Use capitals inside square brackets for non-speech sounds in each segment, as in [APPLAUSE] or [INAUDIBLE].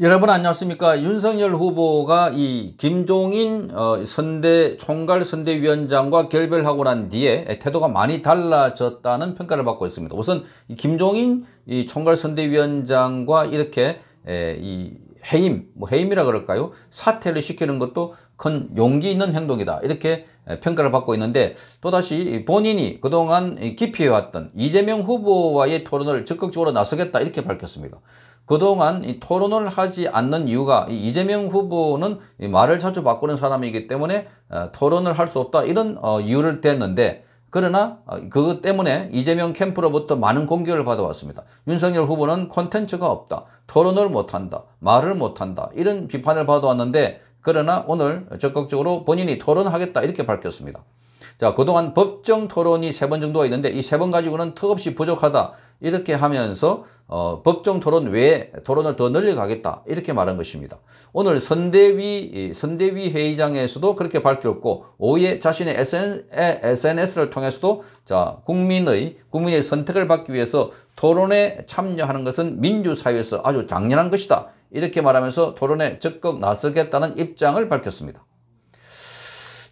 여러분 안녕하십니까 윤석열 후보가 이 김종인 어, 선대 총괄 선대위원장과 결별하고 난 뒤에 태도가 많이 달라졌다는 평가를 받고 있습니다 우선 김종인 이 총괄 선대위원장과 이렇게 이 해임, 뭐 해임이라 그럴까요? 사퇴를 시키는 것도 큰 용기 있는 행동이다. 이렇게 평가를 받고 있는데 또다시 본인이 그동안 기피해왔던 이재명 후보와의 토론을 적극적으로 나서겠다 이렇게 밝혔습니다. 그동안 이 토론을 하지 않는 이유가 이재명 후보는 말을 자주 바꾸는 사람이기 때문에 어, 토론을 할 수 없다 이런 어, 이유를 댔는데 그러나 어, 그것 때문에 이재명 캠프로부터 많은 공격을 받아왔습니다. 윤석열 후보는 콘텐츠가 없다. 토론을 못한다. 말을 못한다. 이런 비판을 받아왔는데 그러나 오늘 적극적으로 본인이 토론하겠다 이렇게 밝혔습니다. 자 그동안 법정 토론이 세 번 정도가 있는데 이 세 번 가지고는 턱없이 부족하다. 이렇게 하면서 어, 법정 토론 외에 토론을 더 늘려 가겠다 이렇게 말한 것입니다. 오늘 선대위 선대위 회의장에서도 그렇게 밝혔고 오후에 자신의 SN, SNS를 통해서도 자 국민의 국민의 선택을 받기 위해서 토론에 참여하는 것은 민주사회에서 아주 장렬한 것이다 이렇게 말하면서 토론에 적극 나서겠다는 입장을 밝혔습니다.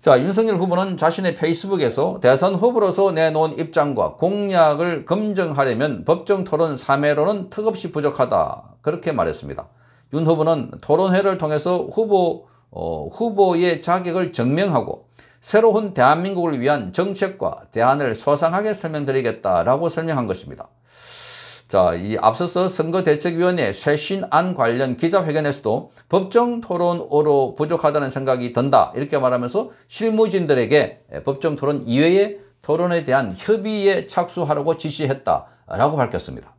자, 윤석열 후보는 자신의 페이스북에서 대선 후보로서 내놓은 입장과 공약을 검증하려면 법정 토론 3회로는 턱없이 부족하다. 그렇게 말했습니다. 윤 후보는 토론회를 통해서 후보, 어, 후보의 자격을 증명하고 새로운 대한민국을 위한 정책과 대안을 소상하게 설명드리겠다라고 설명한 것입니다. 자, 이 앞서서 선거대책위원회 쇄신안 관련 기자회견에서도 법정 토론으로 부족하다는 생각이 든다. 이렇게 말하면서 실무진들에게 법정 토론 이외의 토론에 대한 협의에 착수하라고 지시했다라고 밝혔습니다.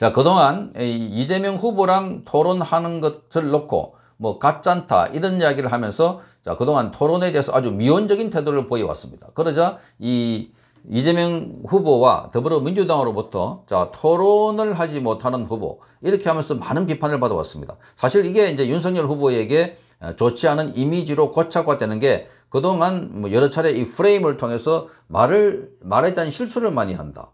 자, 그동안 이재명 후보랑 토론하는 것을 놓고 뭐가짠다 이런 이야기를 하면서 자, 그동안 토론에 대해서 아주 미온적인 태도를 보여왔습니다. 그러자 이 이재명 후보와 더불어민주당으로부터 자 토론을 하지 못하는 후보 이렇게 하면서 많은 비판을 받아왔습니다. 사실 이게 이제 윤석열 후보에게 어, 좋지 않은 이미지로 고착화되는 게 그동안 뭐 여러 차례 이 프레임을 통해서 말을 말에 대한 실수를 많이 한다.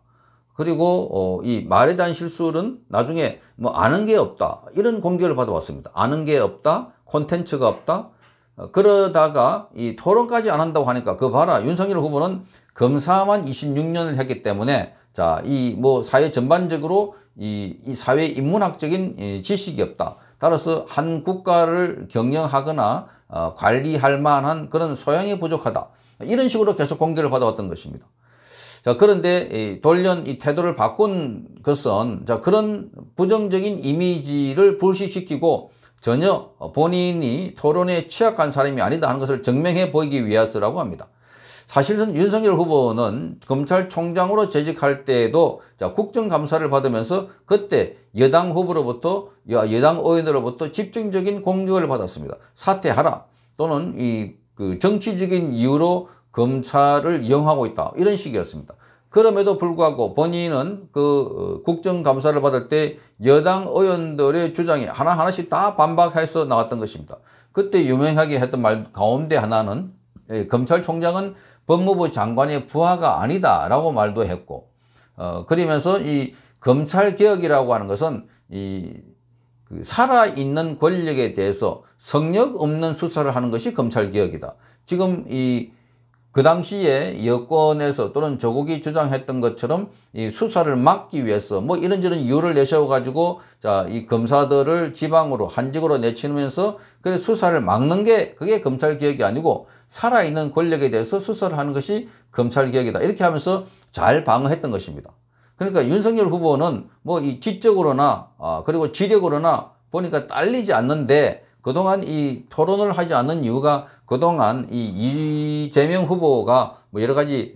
그리고 어, 이 말에 대한 실수는 나중에 뭐 아는 게 없다 이런 공격을 받아왔습니다. 아는 게 없다, 콘텐츠가 없다. 어, 그러다가 이 토론까지 안 한다고 하니까 그 봐라 윤석열 후보는 검사만 26년을 했기 때문에 자, 이 뭐 사회 전반적으로 이, 이 사회 인문학적인 이 지식이 없다. 따라서 한 국가를 경영하거나 어, 관리할 만한 그런 소양이 부족하다. 이런 식으로 계속 공개를 받아왔던 것입니다. 자, 그런데 이 돌연 이 태도를 바꾼 것은 자, 그런 부정적인 이미지를 불식시키고 전혀 본인이 토론에 취약한 사람이 아니다 하는 것을 증명해 보이기 위해서라고 합니다. 사실은 윤석열 후보는 검찰총장으로 재직할 때에도 자, 국정감사를 받으면서 그때 여당 후보로부터 여당 의원으로부터 집중적인 공격을 받았습니다. 사퇴하라 또는 이 그 정치적인 이유로 검찰을 이용하고 있다 이런 식이었습니다. 그럼에도 불구하고 본인은 그 어, 국정감사를 받을 때 여당 의원들의 주장이 하나하나씩 다 반박해서 나왔던 것입니다. 그때 유명하게 했던 말 가운데 하나는 예, 검찰총장은 법무부 장관의 부하가 아니다라고 말도 했고 어, 그러면서 이 검찰개혁이라고 하는 것은 이 그 살아있는 권력에 대해서 성역 없는 수사를 하는 것이 검찰개혁이다. 지금 이그 당시에 여권에서 또는 조국이 주장했던 것처럼 이 수사를 막기 위해서 뭐 이런저런 이유를 내셔가지고 자 이 검사들을 지방으로 한직으로 내치면서 그래 수사를 막는 게 그게 검찰 개혁이 아니고 살아있는 권력에 대해서 수사를 하는 것이 검찰 개혁이다 이렇게 하면서 잘 방어했던 것입니다. 그러니까 윤석열 후보는 뭐 이 지적으로나 아 그리고 지력으로나 보니까 딸리지 않는데 그동안 이 토론을 하지 않는 이유가 그동안 이 이재명 후보가 뭐 여러 가지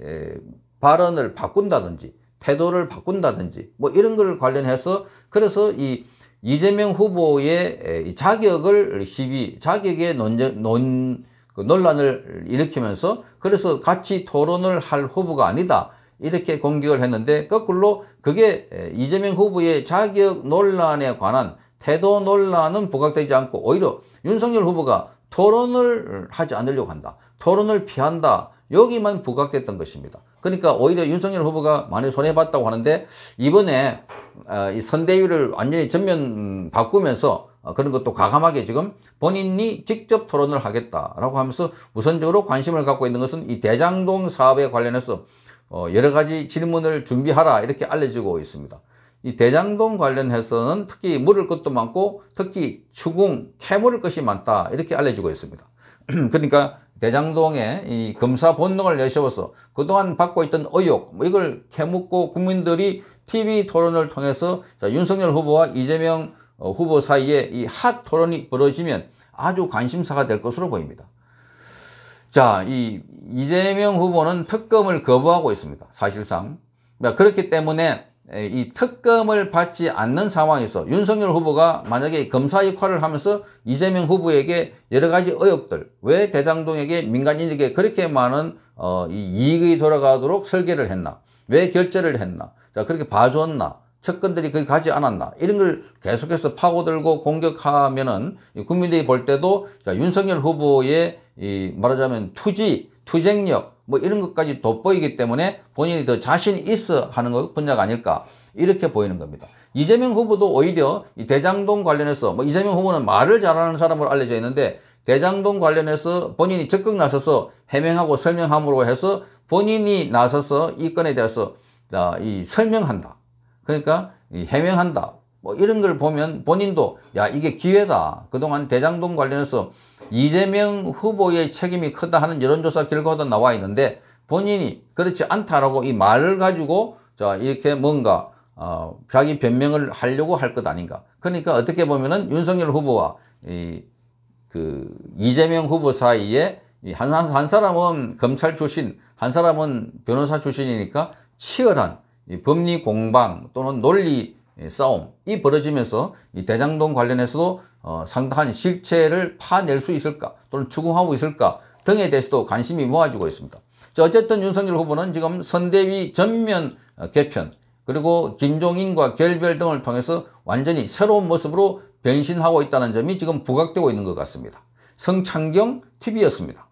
발언을 바꾼다든지 태도를 바꾼다든지 뭐 이런 걸 관련해서 그래서 이 이재명 후보의 자격을 시비, 자격의 논쟁, 논, 그 논란을 일으키면서 그래서 같이 토론을 할 후보가 아니다. 이렇게 공격을 했는데 거꾸로 그게 이재명 후보의 자격 논란에 관한 태도 논란은 부각되지 않고 오히려 윤석열 후보가 토론을 하지 않으려고 한다. 토론을 피한다. 여기만 부각됐던 것입니다. 그러니까 오히려 윤석열 후보가 많이 손해봤다고 하는데 이번에 어, 이 선대위를 완전히 전면 바꾸면서 어, 그런 것도 과감하게 지금 본인이 직접 토론을 하겠다라고 하면서 우선적으로 관심을 갖고 있는 것은 이 대장동 사업에 관련해서 어, 여러 가지 질문을 준비하라 이렇게 알려지고 있습니다. 이 대장동 관련해서는 특히 물을 것도 많고 특히 추궁, 캐물을 것이 많다 이렇게 알려주고 있습니다. [CLEARS THROAT] 그러니까 대장동의 이 검사 본능을 내세워서 그동안 받고 있던 의혹 뭐 이걸 캐묻고 국민들이 TV 토론을 통해서 자, 윤석열 후보와 이재명 어, 후보 사이에 이 핫 토론이 벌어지면 아주 관심사가 될 것으로 보입니다. 자, 이 이재명 후보는 특검을 거부하고 있습니다. 사실상. 그러니까 그렇기 때문에 이 특검을 받지 않는 상황에서 윤석열 후보가 만약에 검사 역할을 하면서 이재명 후보에게 여러 가지 의혹들 왜 대장동에게 민간인에게 그렇게 많은 어, 이익이 돌아가도록 설계를 했나 왜 결제를 했나 자 그렇게 봐줬나 측근들이 거기 가지 않았나 이런 걸 계속해서 파고들고 공격하면은 국민들이 볼 때도 자, 윤석열 후보의 이 말하자면 투지 투쟁력 뭐 이런 것까지 돋보이기 때문에 본인이 더 자신 있어 하는 것 분야가 아닐까 이렇게 보이는 겁니다. 이재명 후보도 오히려 이 대장동 관련해서 뭐 이재명 후보는 말을 잘하는 사람으로 알려져 있는데 대장동 관련해서 본인이 적극 나서서 해명하고 설명함으로 해서 본인이 나서서 이 건에 대해서 아, 이 설명한다. 그러니까 해명한다. 뭐 이런 걸 보면 본인도 야 이게 기회다. 그동안 대장동 관련해서 이재명 후보의 책임이 크다 하는 여론조사 결과도 나와 있는데 본인이 그렇지 않다라고 이 말을 가지고 자 이렇게 뭔가 어, 자기 변명을 하려고 할 것 아닌가. 그러니까 어떻게 보면은 윤석열 후보와 이, 그 이재명 후보 사이에 한, 한, 한 사람은 검찰 출신, 한 사람은 변호사 출신이니까 치열한 이 법리 공방 또는 논리 예, 싸움 이 벌어지면서 이 대장동 관련해서도 어, 상당한 실체를 파낼 수 있을까 또는 추궁하고 있을까 등에 대해서도 관심이 모아지고 있습니다. 자, 어쨌든 윤석열 후보는 지금 선대위 전면 어, 개편 그리고 김종인과 결별 등을 통해서 완전히 새로운 모습으로 변신하고 있다는 점이 지금 부각되고 있는 것 같습니다. 성창경 TV였습니다.